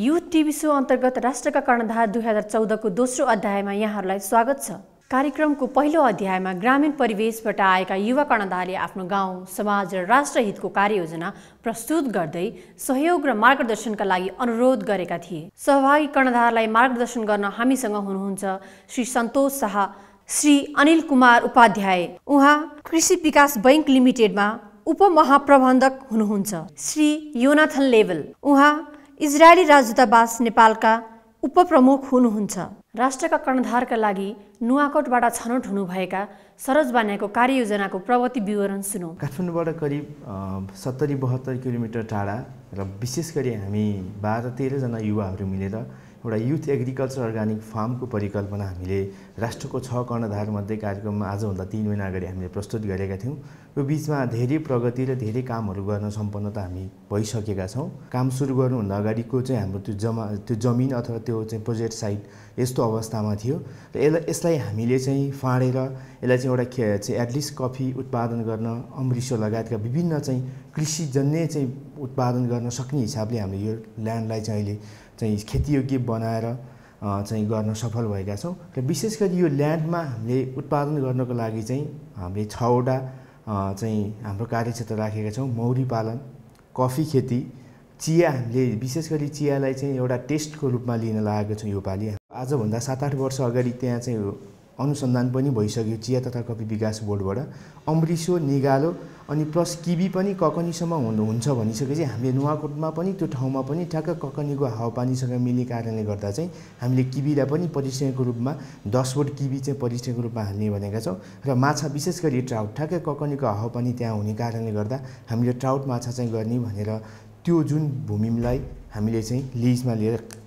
यो TV show अन्तर्गत राष्ट्रका कर्णधार दुई हजार चौधको दोस्रो अध्यायमा यहाँहरूलाई स्वागत छ कार्यक्रमको पहिलो अध्यायमा ग्रामीण परिवेशबाट आएका युवा कर्णधारले आफ्नो गाउँ समाज र राष्ट्रहितको कार्ययोजना प्रस्तुत गर्दै सहयोग र मार्गदर्शनका लागि अनुरोध गरेका थिए सहभागी कर्णधारलाई मार्गदर्शन गर्न हामीसँग हुनुहुन्छ श्री सन्तोष शाह श्री अनिल कुमार उपाध्याय उहाँ कृषि विकास बैङ्क लिमिटेडमा उपमहाप्रबन्धक हुनुहुन्छ श्री योनाथन लेबल उहाँ इजरायली राजदूतावास नेपालका उपप्रमुख हुनुहुन्छ राष्ट्रका कर्णधारका लागि नुवाकोटबाट छनौट हुनुभएका सरोज बानियाको कार्ययोजनाको प्रगति विवरण सुनौ काठमाडौँबाट करिब सत्तरी बहत्तर किलोमिटर टाढा र विशेष गरी हामी बाह्र तेह्रजना युवाहरू मिलेर एउटा युथ एग्रिकल्चर अर्ग्यानिक फार्मको परिकल्पना हामीले राष्ट्रको छ कर्णधारमध्ये कार्यक्रममा आजभन्दा तिन महिना अगाडि हामीले प्रस्तुत गरेका थियौँ यो बिचमा धेरै प्रगति र धेरै कामहरू गर्न सम्पन्न त हामी भइसकेका छौँ काम सुरु गर्नुभन्दा अगाडिको चाहिँ हाम्रो त्यो जमा त्यो जमिन अथवा त्यो चाहिँ प्रोजेक्ट साइट यस्तो अवस्थामा थियो र यसलाई यसलाई हामीले चाहिँ फाँडेर यसलाई चाहिँ एउटा चाहिँ एटलिस्ट कफी उत्पादन गर्न अमृसो लगायतका विभिन्न चाहिँ कृषिजन्य चाहिँ उत्पादन गर्न सक्ने हिसाबले हामीले यो ल्यान्डलाई चाहिँ अहिले चाहिँ खेतीयोग्य बनाएर चाहिँ गर्न सफल भएका छौँ र विशेष गरी यो ल्यान्डमा हामीले उत्पादन गर्नको लागि चाहिँ हामीले छवटा चाहिँ हाम्रो कार्यक्षेत्र राखेका छौँ मौरी पालन कफी खेती चिया हामीले विशेष गरी चियालाई चाहिँ एउटा टेस्टको रूपमा लिन लागेको छौँ योपालि आजभन्दा सात आठ वर्ष अगाडि त्यहाँ चाहिँ अनुसन्धान पनि भइसक्यो चिया तथा कफी विकास बोर्डबाट अमृसो निगालो अनि प्लस किबी पनि ककनीसम्म हुनु हुन्छ भनिसकेपछि हामीले नुवाकोटमा पनि त्यो ठाउँमा पनि ठ्याक्क ककनीको हावापानीसँग मिल्ने कारणले गर्दा चाहिँ हामीले किबीलाई पनि परिचयको रूपमा दसवट किबी चाहिँ परिचयको रूपमा हाल्ने भनेका छौँ र माछा विशेष गरी ट्राउट ठ्याक्कै ककनीको हावापानी त्यहाँ हुने कारणले गर्दा हामीले ट्राउट माछा चाहिँ गर्ने भनेर त्यो जुन भूमिलाई हामीले चाहिँ लिजमा लिएर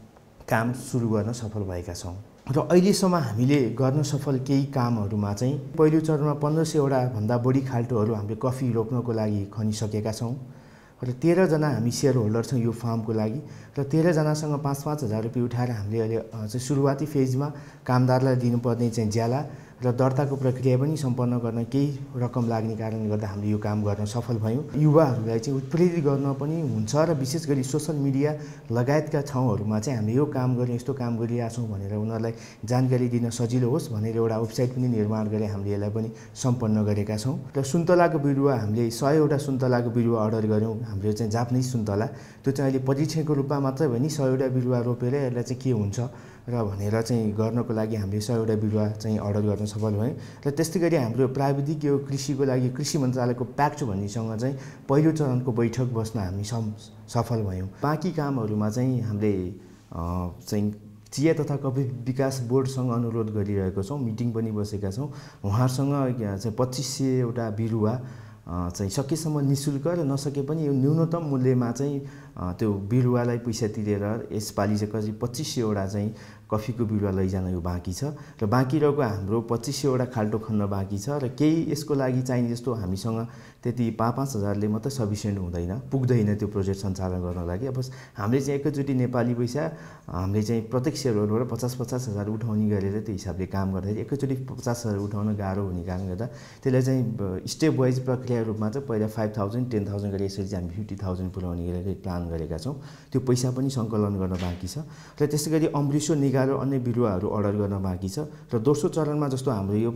काम सुरु गर्न सफल भएका छौँ र अहिलेसम्म हामीले गर्न सफल केही कामहरूमा चाहिँ पहिलो चरणमा पन्ध्र सयवटा भन्दा बढी खाल्टोहरू हामीले कफी रोप्नको लागि खनिसकेका छौँ र तेह्रजना हामी सेयर होल्डर छौँ यो फार्मको लागि र तेह्रजनासँग पाँच पाँच हजार रुपियाँ उठाएर हामीले अहिले चाहिँ सुरुवाती फेजमा कामदारलाई दिनुपर्ने चाहिँ ज्याला र दर्ताको प्रक्रिया पनि सम्पन्न गर्न केही रकम लाग्ने कारणले गर्दा हामीले यो काम गर्न सफल भयौँ युवाहरूलाई चाहिँ उत्प्रेरित गर्न पनि हुन्छ र विशेष गरी सोसल मिडिया लगायतका ठाउँहरूमा चाहिँ हामीले यो काम गर्ने यस्तो काम गरिरहेछौँ भनेर उनीहरूलाई जानकारी दिन सजिलो होस् भनेर एउटा वेबसाइट पनि निर्माण गरेर हामीले यसलाई पनि सम्पन्न गरेका छौँ र सुन्तलाको बिरुवा हामीले सयवटा सुन्तलाको बिरुवा अर्डर गऱ्यौँ हाम्रो चाहिँ जापानिज सुन्तला त्यो चाहिँ अहिले परीक्षणको रूपमा मात्रै भयो नि सयवटा बिरुवा रोपेर यसलाई चाहिँ के हुन्छ र भनेर चाहिँ गर्नको लागि हामीले सयवटा बिरुवा चाहिँ अर्डर गर्न सफल भयौँ र त्यस्तै गरी हाम्रो प्राविधिक यो कृषिको लागि कृषि मन्त्रालयको प्याक्ट भन्नेसँग चाहिँ पहिलो चरणको बैठक बस्न हामी सफल भयौँ बाँकी कामहरूमा चाहिँ हामीले चाहिँ चिया तथा कफी विकास बोर्डसँग अनुरोध गरिरहेको छौँ मिटिङ पनि बसेका छौँ उहाँहरूसँग चाहिँ पच्चिस सयवटा बिरुवा चाहिँ सकेसम्म निशुल्क र नसके पनि यो न्यूनतम मूल्यमा चाहिँ त्यो बिरुवालाई पैसा तिरेर यसपालि चाहिँ कति पच्चिस सयवटा चाहिँ कफीको बिरुवा लैजान यो बाँकी छ र बाँकी रहेको हाम्रो पच्चिस सयवटा खाल्टो खन्न बाँकी छ र केही यसको लागि चाहिने जस्तो हामीसँग त्यति पाँच पाँच हजारले मात्रै सफिसियन्ट हुँदैन पुग्दैन त्यो प्रोजेक्ट सञ्चालन गर्नको लागि अब हामीले चाहिँ एकैचोटि नेपाली पैसा हामीले चाहिँ प्रत्येक सेयरहरूबाट पचास पचास हजार उठाउने गरेर त्यो हिसाबले काम गर्दाखेरि एकैचोटि पचास हजार उठाउन गाह्रो हुने कारणले गर्दा त्यसलाई चाहिँ स्टेप वाइज प्रक्रिया रूपमा चाहिँ पहिला फाइभ थाउजन्ड टेन थाउजन्ड गरी यसरी चाहिँ हामी फिफ्टी थाउजन्ड पुऱ्याउने गरेर प्लान सङ्कलन गरेका छौँ त्यो पैसा पनि सङ्कलन गर्न बाँकी छ र त्यसै गरी निगा र अन्य बिरुवाहरू अर्डर गर्न बाँकी छ र दोस्रो चरणमा जस्तो हाम्रो यो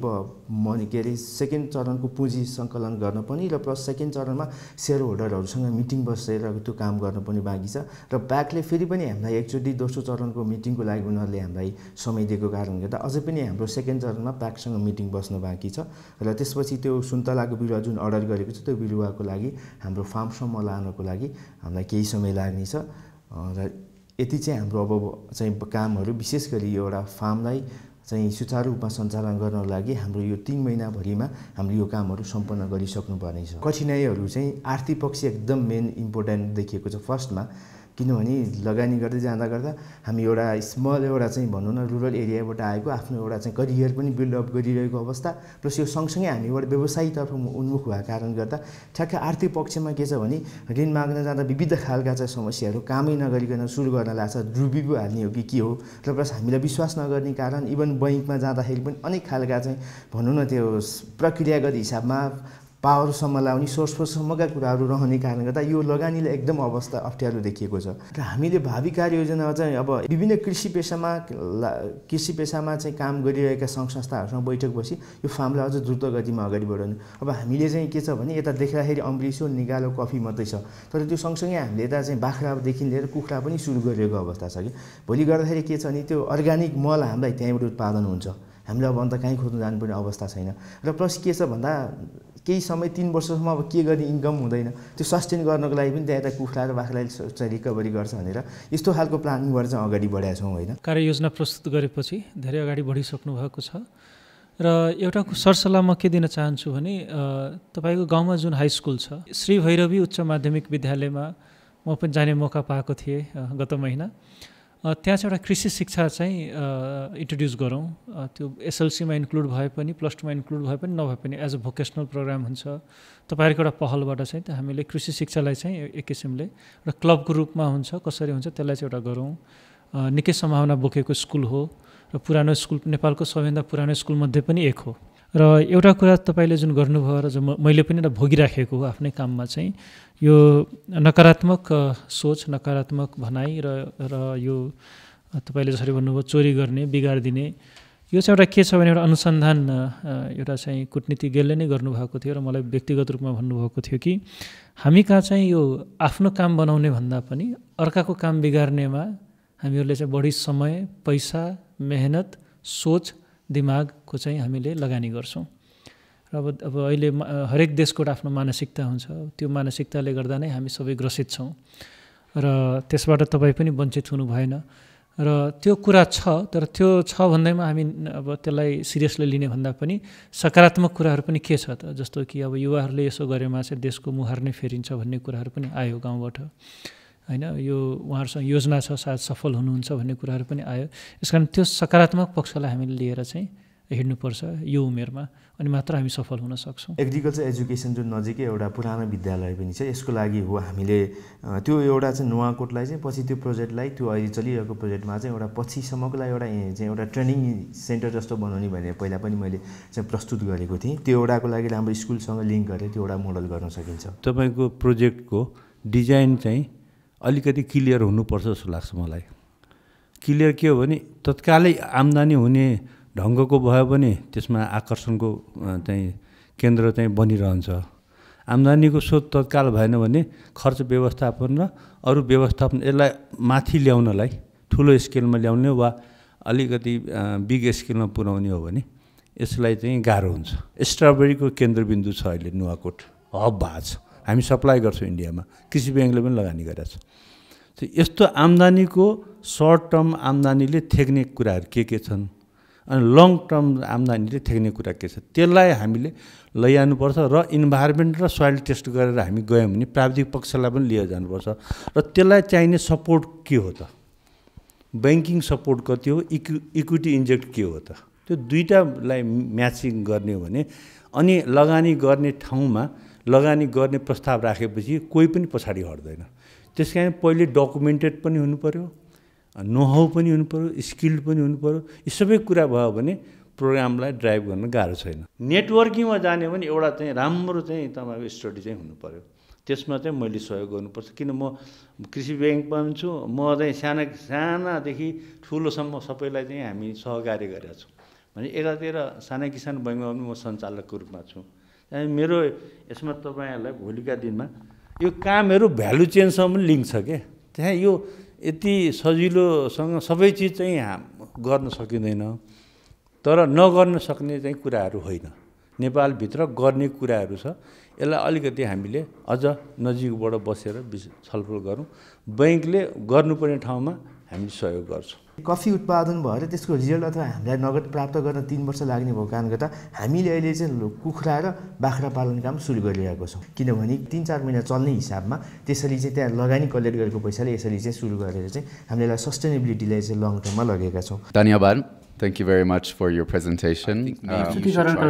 मनी के अरे सेकेन्ड चरणको पुँजी सङ्कलन गर्न पनि र प्लस सेकेन्ड चरणमा सेयर होल्डरहरूसँग मिटिङ बसेर त्यो काम गर्न पनि बाँकी छ र ब्याकले फेरि पनि हामीलाई एकचोटि दोस्रो चरणको मिटिङको लागि उनीहरूले हामीलाई समय दिएको कारणले गर्दा अझै पनि हाम्रो सेकेन्ड चरणमा ब्याकसँग मिटिङ बस्न बाँकी छ र त्यसपछि त्यो सुन्तलाको बिरुवा जुन अर्डर गरेको छ त्यो बिरुवाको लागि हाम्रो फार्मसम्म लानको लागि हामीलाई केही समय लाग्नेछ र यति चाहिँ हाम्रो अब चाहिँ कामहरू विशेष गरी एउटा फार्मलाई चाहिँ सुचारू रूपमा सञ्चालन गर्नको लागि हाम्रो यो तिन महिनाभरिमा हामीले यो कामहरू सम्पन्न गरिसक्नुपर्नेछ कठिनाइहरू चाहिँ आर्थिक पक्ष एकदम मेन इम्पोर्टेन्ट देखिएको छ फर्स्टमा किनभने लगानी गर्दै जाँदा गर्दा हामी एउटा स्मल एउटा चाहिँ भनौँ न रुरल एरियाबाट आएको आफ्नो एउटा चाहिँ करियर पनि बिल्डअप गरिरहेको अवस्था प्लस यो सँगसँगै हामी एउटा व्यवसायतर्फ उन्मुख भएको कारणले गर्दा ठ्याक्कै आर्थिक पक्षमा के छ भने ऋण माग्न जाँदा विविध खालका चाहिँ समस्याहरू कामै नगरिकन सुरु गर्न लाग्छ डुबिबो हाल्ने हो कि के हो र प्लस हामीलाई विश्वास नगर्ने कारण इभन बैङ्कमा जाँदाखेरि पनि अनेक खालका चाहिँ भनौँ न त्यो प्रक्रियागत हिसाबमा पावरसम्म लाउने सोर्स कुराहरू रहने कारणले गर्दा यो लगानीले एकदम अवस्था अप्ठ्यारो देखिएको छ र हामीले भावी कार्ययोजना चाहिँ अब विभिन्न कृषि पेसामा कृषि पेसामा चाहिँ काम गरिरहेका सङ्घ संस्थाहरूसँग बैठक बसी यो फार्मलाई अझ द्रुत गतिमा अगाडि बढाउने अब हामीले चाहिँ के छ भने यता देख्दाखेरि अम्ब्रिसो निगालो कफी मात्रै छ तर त्यो सँगसँगै हामीले यता चाहिँ बाख्रादेखि लिएर कुखुरा पनि सुरु गरिरहेको अवस्था छ कि भोलि गर्दाखेरि के छ भने त्यो अर्ग्यानिक मल हामीलाई त्यहीँबाट उत्पादन हुन्छ हामीले अब अन्त कहीँ खोज्नु जानुपर्ने अवस्था छैन र प्लस के छ भन्दा केही समय तिन वर्षसम्म अब के गर्ने इन्कम हुँदैन त्यो सस्टेन गर्नको लागि पनि त्यहाँ यता कुखुरा र बाख्रालाई चाहिँ रिकभरी गर्छ भनेर यस्तो खालको प्लानिङ गरेर चाहिँ अगाडि बढाएको छौँ होइन कार्ययोजना प्रस्तुत गरेपछि धेरै अगाडि बढिसक्नु भएको छ र एउटा सरसल्लाह म के दिन चाहन्छु भने तपाईँको गाउँमा जुन हाई स्कुल छ श्री भैरवी उच्च माध्यमिक विद्यालयमा म पनि जाने मौका पाएको थिएँ गत महिना त्यहाँ चाहिँ एउटा कृषि शिक्षा चाहिँ इन्ट्रोड्युस गरौँ त्यो एसएलसीमा इन्क्लुड भए पनि प्लस टूमा इन्क्लुड भए पनि नभए पनि एज अ भोकेसनल प्रोग्राम हुन्छ तपाईँहरूको एउटा पहलबाट चाहिँ त हामीले कृषि शिक्षालाई चाहिँ एक किसिमले र क्लबको रूपमा हुन्छ कसरी हुन्छ त्यसलाई चाहिँ एउटा गरौँ निकै सम्भावना बोकेको स्कुल हो र पुरानो स्कुल नेपालको सबैभन्दा पुरानो स्कुलमध्ये पनि एक हो र एउटा कुरा तपाईँले जुन गर्नुभयो र म मैले पनि एउटा भोगिराखेको हो आफ्नै काममा चाहिँ यो नकारात्मक सोच नकारात्मक भनाइ र र यो तपाईँले जसरी भन्नुभयो चोरी गर्ने बिगारिदिने यो चाहिँ एउटा के छ भने एउटा अनुसन्धान एउटा चाहिँ कुटनीतिज्ञले नै गर्नुभएको थियो र मलाई व्यक्तिगत रूपमा भन्नुभएको थियो कि हामी कहाँ चाहिँ यो आफ्नो काम बनाउने भन्दा पनि अर्काको काम बिगार्नेमा हामीहरूले चाहिँ बढी समय पैसा मेहनत सोच दिमागको चाहिँ हामीले लगानी गर्छौँ र अब अब अहिले हरेक देशको आफ्नो मानसिकता हुन्छ त्यो मानसिकताले गर्दा नै हामी सबै ग्रसित छौँ र त्यसबाट तपाईँ पनि वञ्चित हुनु भएन र त्यो कुरा छ तर त्यो छ भन्दैमा हामी अब त्यसलाई सिरियसली लिने भन्दा पनि सकारात्मक कुराहरू पनि के छ त जस्तो कि अब युवाहरूले यसो गरेमा चाहिँ देशको मुहार नै फेरिन्छ भन्ने कुराहरू पनि आयो गाउँबाट होइन यो उहाँहरूसँग योजना छ सायद सफल हुनुहुन्छ भन्ने कुराहरू पनि आयो यस कारण त्यो सकारात्मक पक्षलाई हामीले लिएर चाहिँ हिँड्नुपर्छ यो उमेरमा अनि मात्र हामी सफल हुन सक्छौँ एग्रिकल्चर एजुकेसन जुन नजिकै एउटा पुरानो विद्यालय पनि छ यसको लागि हो हामीले त्यो एउटा चाहिँ नुवाकोटलाई चाहिँ पछि त्यो प्रोजेक्टलाई त्यो अहिले चलिरहेको प्रोजेक्टमा चाहिँ एउटा पछिसम्मको लागि एउटा चाहिँ एउटा ट्रेनिङ सेन्टर जस्तो बनाउने भनेर पहिला पनि मैले चाहिँ प्रस्तुत गरेको थिएँ त्यो एउटाको लागि राम्रो स्कुलसँग लिङ्क गरेर त्यो एउटा मोडल गर्न सकिन्छ तपाईँको प्रोजेक्टको डिजाइन चाहिँ अलिकति क्लियर हुनुपर्छ जस्तो लाग्छ मलाई क्लियर के हो भने तत्कालै आम्दानी हुने ढङ्गको भयो भने त्यसमा आकर्षणको चाहिँ केन्द्र चाहिँ बनिरहन्छ आम्दानीको स्रोत तत्काल भएन भने खर्च व्यवस्थापन र अरू व्यवस्थापन यसलाई माथि ल्याउनलाई ठुलो स्केलमा ल्याउने वा अलिकति बिग स्केलमा पुर्याउने हो भने यसलाई चाहिँ गाह्रो हुन्छ स्ट्रबेरीको केन्द्रबिन्दु छ अहिले नुवाकोट हब भएको छ हामी सप्लाई गर्छौँ इन्डियामा कृषि ब्याङ्कले पनि लगानी गरेको छ यस्तो आम्दानीको सर्ट टर्म आम्दानीले थ्याक्ने कुराहरू के के छन् अनि लङ टर्म आम्दानीले थ्याक्ने कुरा के छ त्यसलाई हामीले लैजानुपर्छ र इन्भाइरोमेन्ट र सोइल टेस्ट गरेर हामी गयौँ भने प्राविधिक पक्षलाई पनि लिएर जानुपर्छ र त्यसलाई चाहिने सपोर्ट के हो त ब्याङ्किङ सपोर्ट कति हो इक्वि इक्विटी इन्जेक्ट के हो त त्यो दुइटालाई म्याचिङ गर्ने हो भने अनि लगानी गर्ने ठाउँमा लगानी गर्ने प्रस्ताव राखेपछि कोही पनि पछाडि हट्दैन त्यस कारण पहिले डकुमेन्टेड पनि हुनुपऱ्यो नोहाउ पनि हुनुपऱ्यो स्किल्ड पनि हुनुपऱ्यो यी सबै कुरा भयो भने प्रोग्रामलाई ड्राइभ गर्न गाह्रो छैन नेटवर्किङमा जाने भने एउटा चाहिँ राम्रो चाहिँ तपाईँको स्टडी चाहिँ हुनुपऱ्यो त्यसमा चाहिँ मैले सहयोग गर्नुपर्छ किन म कृषि ब्याङ्कमा पनि छु म चाहिँ साना सानादेखि ठुलोसम्म सबैलाई चाहिँ हामी सहकार्य गरेका छौँ भने एकातिर साना किसान बैङ्कमा पनि म सञ्चालकको रूपमा छु मेरो यसमा तपाईँहरूलाई भोलिका दिनमा यो कामहरू भ्यालु चेनसम्म लिङ्क छ क्या त्यहाँ यो यति सजिलोसँग सबै चिज चाहिँ गर्न सकिँदैन तर नगर्न सक्ने चाहिँ कुराहरू होइन नेपालभित्र गर्ने कुराहरू छ यसलाई अलिकति हामीले अझ नजिकबाट बसेर छलफल गरौँ ब्याङ्कले गर्नुपर्ने ठाउँमा हामी सहयोग गर्छौँ कफी उत्पादन भएर त्यसको रिजल्ट अथवा हामीलाई नगद प्राप्त गर्न तिन वर्ष लाग्ने भएको कारणले गर्दा हामीले अहिले चाहिँ कुखुरा र बाख्रा पालन काम सुरु गरिरहेको छौँ किनभने तिन चार महिना चल्ने हिसाबमा त्यसरी चाहिँ त्यहाँ लगानी कलेक्ट गरेको पैसाले यसरी चाहिँ सुरु गरेर चाहिँ हामीले यसलाई सस्टेनेबिलिटीलाई चाहिँ लङ टर्ममा लगेका छौँ धन्यवाद thank you very much for यो प्रेजेन्टेसन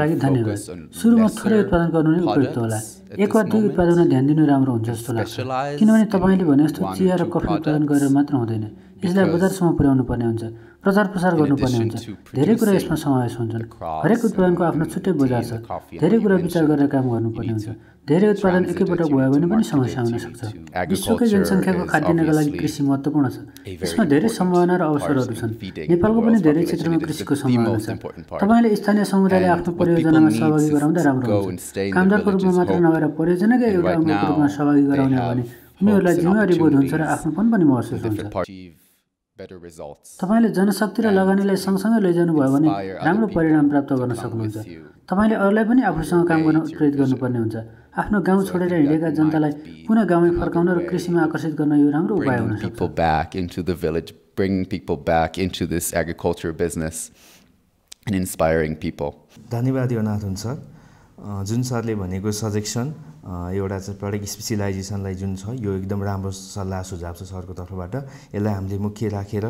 लागि धन्यवाद सुरुमा थोरै उत्पादन गर्नु नै उपयुक्त होला एक वा दुई उत्पादनमा ध्यान दिनु राम्रो हुन्छ जस्तो लाग्छ किनभने तपाईँले भने जस्तो चिया र कफी उत्पादन गरेर मात्र हुँदैन यसलाई बजारसम्म पुर्याउनु पर्ने हुन्छ प्रचार प्रसार गर्नुपर्ने हुन्छ धेरै कुरा यसमा समावेश हुन्छन् हरेक उत्पादनको आफ्नो छुट्टै बजार छ धेरै कुरा विचार गरेर काम गर्नुपर्ने हुन्छ धेरै उत्पादन एकैपटक भयो भने पनि समस्या हुन सक्छ विश्वकै जनसङ्ख्याको खाद्यान्नको लागि कृषि महत्त्वपूर्ण छ यसमा धेरै सम्भावना र अवसरहरू छन् नेपालको पनि धेरै क्षेत्रमा कृषिको सम्भावना छ तपाईँले स्थानीय समुदायले आफ्नो परियोजनामा सहभागी गराउँदा राम्रो हुन्छ कामदारको रूपमा मात्र नभएर परियोजनाकै एउटा रूपमा सहभागी गराउने हो भने उनीहरूलाई जिम्मेवारी बोध हुन्छ र आफ्नोपन पनि महसुस हुन्छ तपाईँले जनशक्ति र लगानीलाई सँगसँगै लैजानुभयो भने राम्रो परिणाम प्राप्त गर्न सक्नुहुन्छ तपाईँले अरूलाई पनि आफूसँग काम गर्न उत्प्रेरित गर्नुपर्ने हुन्छ आफ्नो गाउँ छोडेर हिँडेका जनतालाई पुनः गाउँमै फर्काउन र कृषिमा आकर्षित गर्न यो राम्रो उपाय हुन सक्छ धन्यवाद यो नाथ हुन्छ जुन सरले भनेको सजेसन एउटा चाहिँ प्रडक्ट स्पेसियलाइजेसनलाई जुन छ यो एकदम राम्रो सल्लाह सुझाव छ सरको तर्फबाट यसलाई हामीले मुख्य राखेर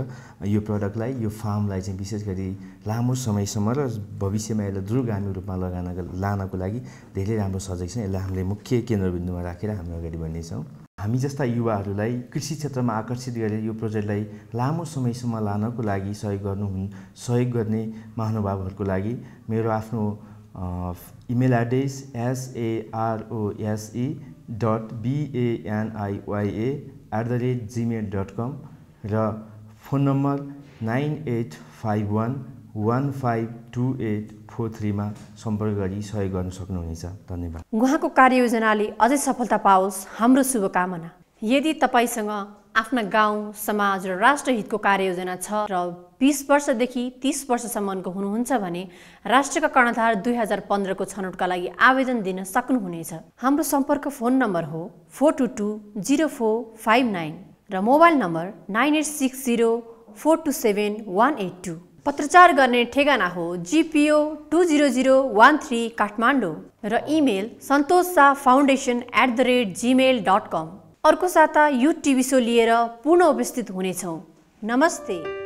यो प्रडक्टलाई यो फार्मलाई चाहिँ विशेष गरी लामो समयसम्म र भविष्यमा यसलाई दुर्गामी रूपमा लगान लानको लागि धेरै राम्रो छ यसलाई हामीले मुख्य केन्द्रबिन्दुमा राखेर हामी अगाडि बढ्नेछौँ हामी जस्ता युवाहरूलाई कृषि क्षेत्रमा आकर्षित गरेर यो प्रोजेक्टलाई लामो समयसम्म लानको लागि सहयोग गर्नु सहयोग गर्ने महानुभावहरूको लागि मेरो आफ्नो email address S A R O S E dot B A N I Y A at the rate gmail dot com र phone number nine eight five one one five two eight four थ्रीमा सम्पर्क गरी सहयोग गर्न सक्नुहुनेछ धन्यवाद उहाँको कार्ययोजनाले अझै सफलता पाओस् हाम्रो शुभकामना यदि तपाईँसँग आफ्ना गाउँ समाज र राष्ट्रहितको कार्ययोजना छ र बिस वर्षदेखि तिस वर्षसम्मको हुनुहुन्छ भने राष्ट्रका कर्णधार दुई हजार पन्ध्रको छनौटका लागि आवेदन दिन सक्नुहुनेछ हाम्रो सम्पर्क फोन नम्बर हो four two two zero four five nine र mobile number nine eight six zero four two seven one eight two पत्रचार गर्ने ठेगाना हो GPO two zero zero one three Kathmandu र इमेल Santosh Shah foundation at the rate gmail dot com अर्को साता यो टिभी सो लिएर पुनः उपस्थित हुनेछौँ नमस्ते